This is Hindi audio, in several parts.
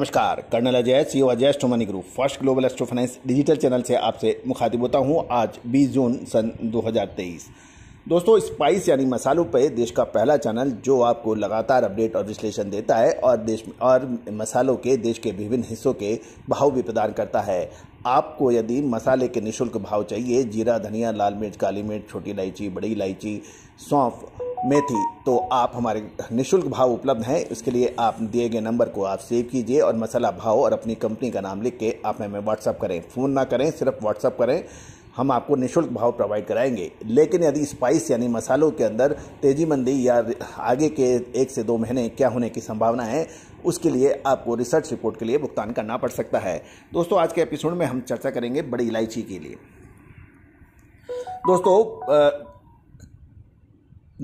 नमस्कार colonel Ajay CO e Ajay स्टोमनी group first global astro finance digital channel से आपसे मुखातिब होता हूं आज 20 जून सन 2023 दोस्तों स्पाइस यानी मसालों पर देश का पहला चैनल जो आपको लगातार अपडेट और विश्लेषण देता है और देश और मसालों के देश के विभिन्न हिस्सों के भाव भी प्रदान करता है आपको यदि मसाले के निःशुल्क भाव चाहिए जीरा धनिया लाल मिर्च काली मिर्च छोटी इलायची बड़ी इलायची सौंफ में थी तो आप हमारे निशुल्क भाव उपलब्ध हैं इसके लिए आप दिए गए नंबर को आप सेव कीजिए और मसाला भाव और अपनी कंपनी का नाम लिख के आप हमें व्हाट्सअप करें फ़ोन ना करें सिर्फ व्हाट्सअप करें हम आपको निशुल्क भाव प्रोवाइड कराएंगे लेकिन यदि स्पाइस यानी मसालों के अंदर तेजी मंदी या आगे के एक से दो महीने क्या होने की संभावना है उसके लिए आपको रिसर्च रिपोर्ट के लिए भुगतान करना पड़ सकता है दोस्तों आज के एपिसोड में हम चर्चा करेंगे बड़ी इलायची के लिए दोस्तों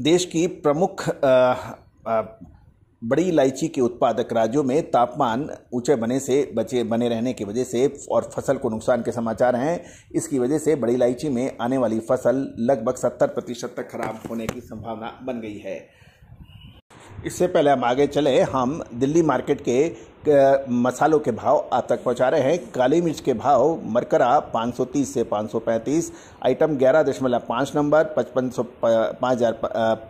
देश की प्रमुख बड़ी इलायची के उत्पादक राज्यों में तापमान ऊंचे बने से बचे बने रहने की वजह से और फसल को नुकसान के समाचार हैं इसकी वजह से बड़ी इलायची में आने वाली फसल लगभग 70 प्रतिशत तक खराब होने की संभावना बन गई है इससे पहले हम आगे चले हम दिल्ली मार्केट के मसालों के भाव आप तक पहुंचा रहे हैं काली मिर्च के भाव मरकरा 530 से 535 आइटम ग्यारह दशमलव पाँच नंबर पचपन सौ पाँच हज़ार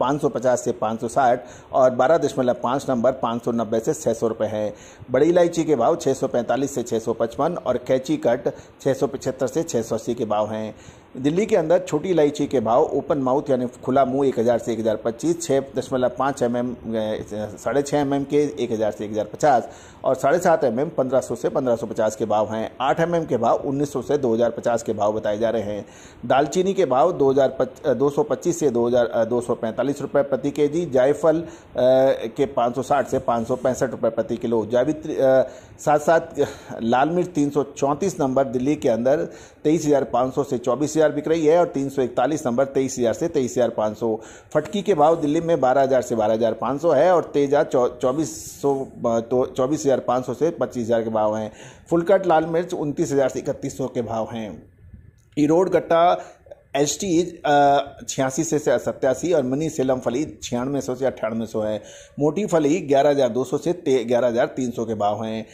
पाँच सौ पचास से पाँच सौ साठ और बारह दशमलव पाँच नंबर पाँच सौ नब्बे से छः सौ रुपये हैं बड़ी इलायची के भाव छः सौ पैंतालीस से छः सौ पचपन और कैची कट छः सौ पचहत्तर से छः सौ अस्सी के भाव हैं दिल्ली के अंदर छोटी इलायची के भाव ओपन माउथ यानी खुला मुंह 1000 से 1025 हज़ार पच्चीस छः दशमलव पाँच एम एम साढ़े छः एम एम के 1000 से 1050 और साढ़े सात एम एम पंद्रह सौ से पंद्रह सौ पचास के भाव हैं आठ एम एम के भाव उन्नीस सौ से दो हज़ार पचास के भाव बताए जा रहे हैं दालचीनी के भाव दो हज़ार दो सौ पच्चीस से दो हज़ार दो सौ पैंतालीस रुपये प्रति के जी जायफल के पाँच सौ साठ से पाँच सौ पैंसठ रुपये प्रति किलो जावित्री साथ साथ लाल मिर्च तीन सौ चौंतीस नंबर दिल्ली के अंदर तेईस हज़ार पाँच सौ से चौबीस हज़ार बिक रही है और तीन सौ इकतालीस नंबर तेईस हज़ार से तेईस हज़ार पाँच सौ फटकी के भाव दिल्ली में बारह हज़ार से बारह हज़ार पाँच सौ है और तेजा चौबीस सौ तो चौबीस हज़ार हज़ार से पच्चीस हज़ार के भाव हैं फुलकट लाल मिर्च उनतीस हज़ार से इकतीस सौ के भाव हैं इरोड गट्टा एच टी छियासी से सत्तासी और मनी सेलम फली छियानवे सौ से अट्ठानवे सौ है मोटी फली ग्यारह हज़ार दो सौ से ग्यारह हज़ार तीन सौ के भाव हैं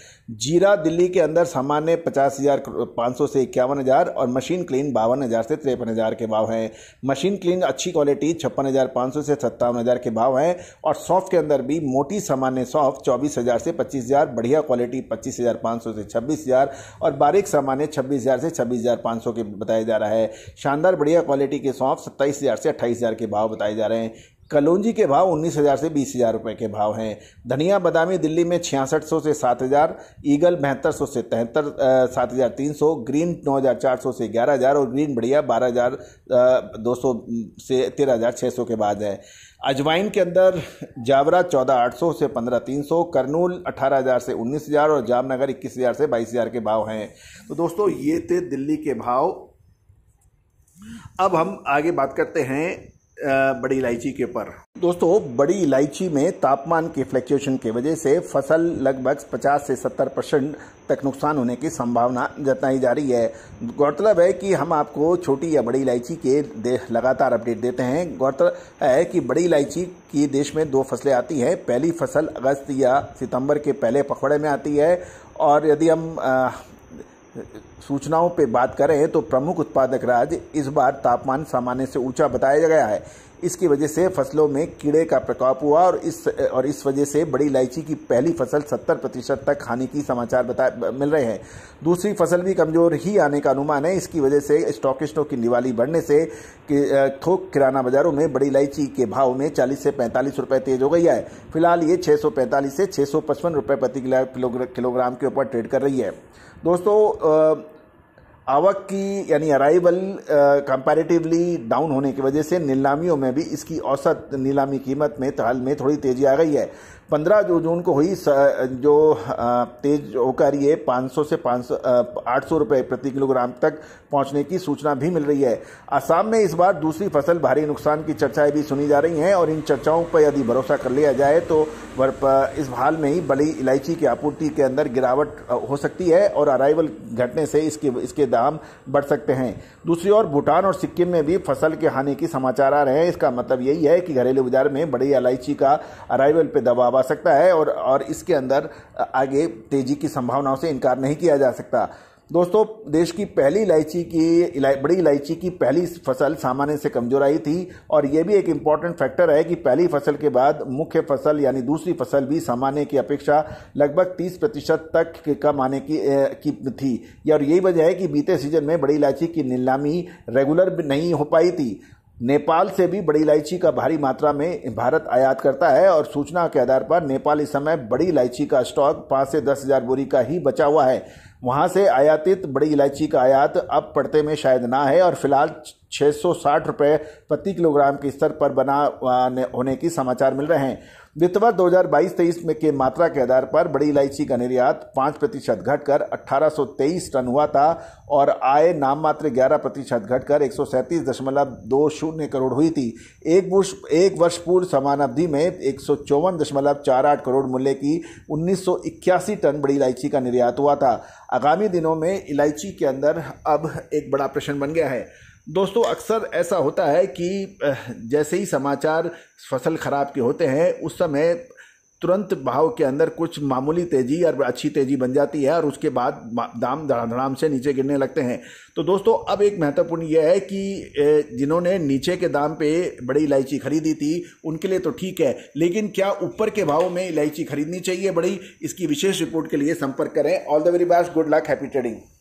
जीरा दिल्ली के अंदर सामान्य पचास हज़ार पाँच सौ से इक्यावन हज़ार और मशीन क्लीन बावन हज़ार से तिरपन हज़ार के भाव हैं मशीन क्लीन अच्छी क्वालिटी छप्पन हज़ार पाँच सौ से सत्तावन हज़ार के भाव हैं और सॉफ्ट के अंदर भी मोटी सामान्य सॉफ्ट चौबीस हज़ार से पच्चीस हज़ार बढ़िया क्वालिटी पच्चीस हज़ार पाँच सौ से छब्बीस हज़ार और बारीक सामान्य छब्बीस हज़ार से छब्बीस हज़ार पाँच सौ के बताया जा रहा है शानदार बढ़िया क्वालिटी के सौंफ सत्ताईस हज़ार से अट्ठाईस हज़ार के भाव बताए जा रहे हैं कलौंजी के भाव उन्नीस हज़ार से बीस हज़ार रुपये के भाव हैं धनिया बादामी दिल्ली में छियासठ सौ से सात हज़ार ईगल बहत्तर सौ से तिहत्तर सात हज़ार तीन सौ ग्रीन नौ हज़ार चार सौ से ग्यारह हज़ार और ग्रीन बढ़िया बारह हज़ार दो सौ से तेरह हज़ार छः सौ के बाद है अजवाइन के अंदर जावरा चौदह आठ सौ से पंद्रह तीन सौ करनूल अठारह हज़ार से उन्नीस हज़ार और जामनगर इक्कीस हज़ार से बाईस हज़ार के भाव हैं तो दोस्तों ये थे दिल्ली के भाव अब हम आगे बात करते हैं बड़ी इलायची के ऊपर दोस्तों बड़ी इलायची में तापमान के फ्लैक्चुएशन की वजह से फसल लगभग 50 से 70 परसेंट तक नुकसान होने की संभावना जताई जा रही है गौरतलब है कि हम आपको छोटी या बड़ी इलायची के लगातार अपडेट देते हैं गौरतलब है कि बड़ी इलायची की देश में दो फसलें आती हैं पहली फसल अगस्त या सितंबर के पहले पखवाड़े में आती है और यदि हम सूचनाओं पे बात करें तो प्रमुख उत्पादक राज्य इस बार तापमान सामान्य से ऊंचा बताया गया है इसकी वजह से फसलों में कीड़े का प्रकोप हुआ और इस और इस वजह से बड़ी इलायची की पहली फसल 70 प्रतिशत तक हानि की समाचार बता मिल रहे हैं दूसरी फसल भी कमजोर ही आने का अनुमान है इसकी वजह से स्टॉकिस्टों की निवाली बढ़ने से थोक किराना बाजारों में बड़ी इलायची के भाव में चालीस से पैंतालीस रुपये तेज हो गई है फिलहाल ये छः से छः रुपये प्रति किलोग्राम के ऊपर ट्रेड कर रही है दोस्तों आवक की यानी अराइवल कंपैरेटिवली डाउन होने की वजह से नीलामियों में भी इसकी औसत नीलामी कीमत में हाल में थोड़ी तेज़ी आ गई है 15 जो जून को हुई जो तेज होकर ये 500 से 500 800 रुपए प्रति किलोग्राम तक पहुंचने की सूचना भी मिल रही है असम में इस बार दूसरी फसल भारी नुकसान की चर्चाएं भी सुनी जा रही हैं और इन चर्चाओं पर यदि भरोसा कर लिया जाए तो इस हाल में ही बड़ी इलायची की आपूर्ति के अंदर गिरावट हो सकती है और अराइवल घटने से इसके इसके दाम बढ़ सकते हैं दूसरी ओर भूटान और सिक्किम में भी फसल के हानि की समाचार आ रहे हैं इसका मतलब यही है कि घरेलू बाजार में बड़ी इलायची का अराइवल पर दबाव आ सकता है और और इसके अंदर आगे तेजी की संभावनाओं से इनकार नहीं किया जा सकता दोस्तों देश की पहली इलायची की इला, बड़ी इलायची की पहली फसल सामान्य से कमजोर आई थी और यह भी एक इम्पॉर्टेंट फैक्टर है कि पहली फसल के बाद मुख्य फसल यानी दूसरी फसल भी सामान्य की अपेक्षा लगभग 30 प्रतिशत तक कम आने की, की थी और यही वजह है कि बीते सीजन में बड़ी इलायची की नीलामी रेगुलर नहीं हो पाई थी नेपाल से भी बड़ी इलायची का भारी मात्रा में भारत आयात करता है और सूचना के आधार पर नेपाल इस समय बड़ी इलायची का स्टॉक पाँच से दस हज़ार बोरी का ही बचा हुआ है वहाँ से आयातित बड़ी इलायची का आयात अब पड़ते में शायद ना है और फिलहाल 660 रुपए प्रति किलोग्राम के स्तर पर बना होने की समाचार मिल रहे हैं वित्त वर्ष दो 23 में के मात्रा के आधार पर बड़ी इलायची का निर्यात पाँच प्रतिशत घटकर 1823 टन हुआ था और आय नाम मात्र ग्यारह प्रतिशत घटकर एक दशमलव दो शून्य करोड़ हुई थी एक वर्ष एक वर्ष पूर्व अवधि में एक दशमलव चार आठ करोड़ मूल्य की उन्नीस टन बड़ी इलायची का निर्यात हुआ था आगामी दिनों में इलायची के अंदर अब एक बड़ा प्रश्न बन गया है दोस्तों अक्सर ऐसा होता है कि जैसे ही समाचार फसल खराब के होते हैं उस समय तुरंत भाव के अंदर कुछ मामूली तेजी और अच्छी तेजी बन जाती है और उसके बाद दाम धड़ाधड़ाम से नीचे गिरने लगते हैं तो दोस्तों अब एक महत्वपूर्ण यह है कि जिन्होंने नीचे के दाम पे बड़ी इलायची खरीदी थी उनके लिए तो ठीक है लेकिन क्या ऊपर के भाव में इलायची खरीदनी चाहिए बड़ी इसकी विशेष रिपोर्ट के लिए संपर्क करें all the very best good luck happy trading